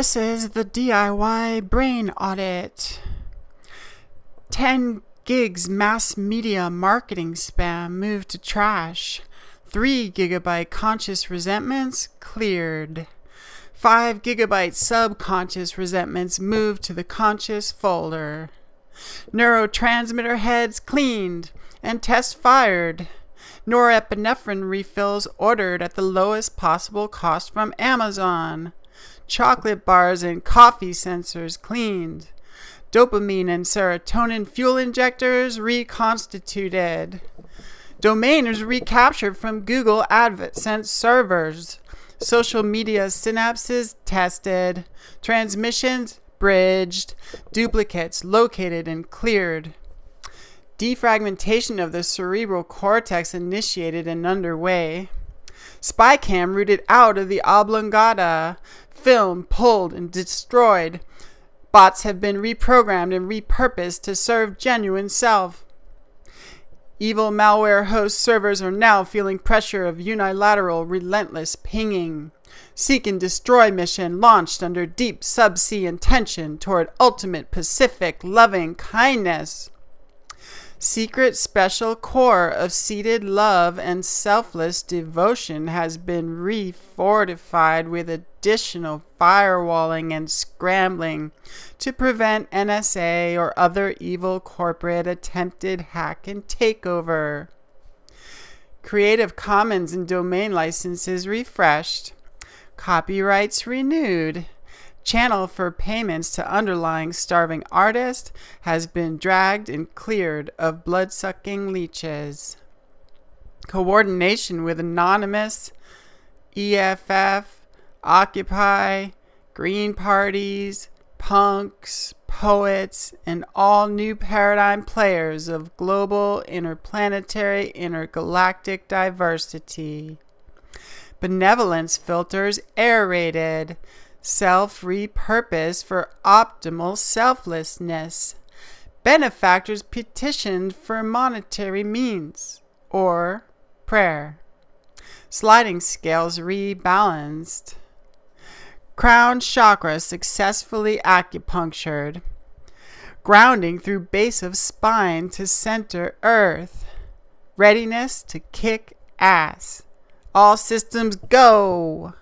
This is the DIY brain audit. 10 gigs mass media marketing spam moved to trash. 3 gigabyte conscious resentments cleared. 5 gigabyte subconscious resentments moved to the conscious folder. Neurotransmitter heads cleaned and test fired. Norepinephrine refills ordered at the lowest possible cost from Amazon chocolate bars and coffee sensors cleaned, dopamine and serotonin fuel injectors reconstituted, domains recaptured from Google AdSense servers, social media synapses tested, transmissions bridged, duplicates located and cleared. Defragmentation of the cerebral cortex initiated and underway. SpyCam rooted out of the oblongata, Film pulled, and destroyed. Bots have been reprogrammed and repurposed to serve genuine self. Evil malware host servers are now feeling pressure of unilateral, relentless pinging. Seek and destroy mission launched under deep subsea intention toward ultimate Pacific loving kindness secret special core of seated love and selfless devotion has been refortified with additional firewalling and scrambling to prevent NSA or other evil corporate attempted hack and takeover. Creative Commons and domain licenses refreshed, copyrights renewed channel for payments to underlying starving artists has been dragged and cleared of blood-sucking leeches. Coordination with anonymous, EFF, Occupy, Green parties, punks, poets, and all new paradigm players of global, interplanetary, intergalactic diversity. Benevolence filters aerated self repurpose for optimal selflessness. Benefactors petitioned for monetary means or prayer. Sliding scales rebalanced. Crown chakra successfully acupunctured. Grounding through base of spine to center earth. Readiness to kick ass. All systems go!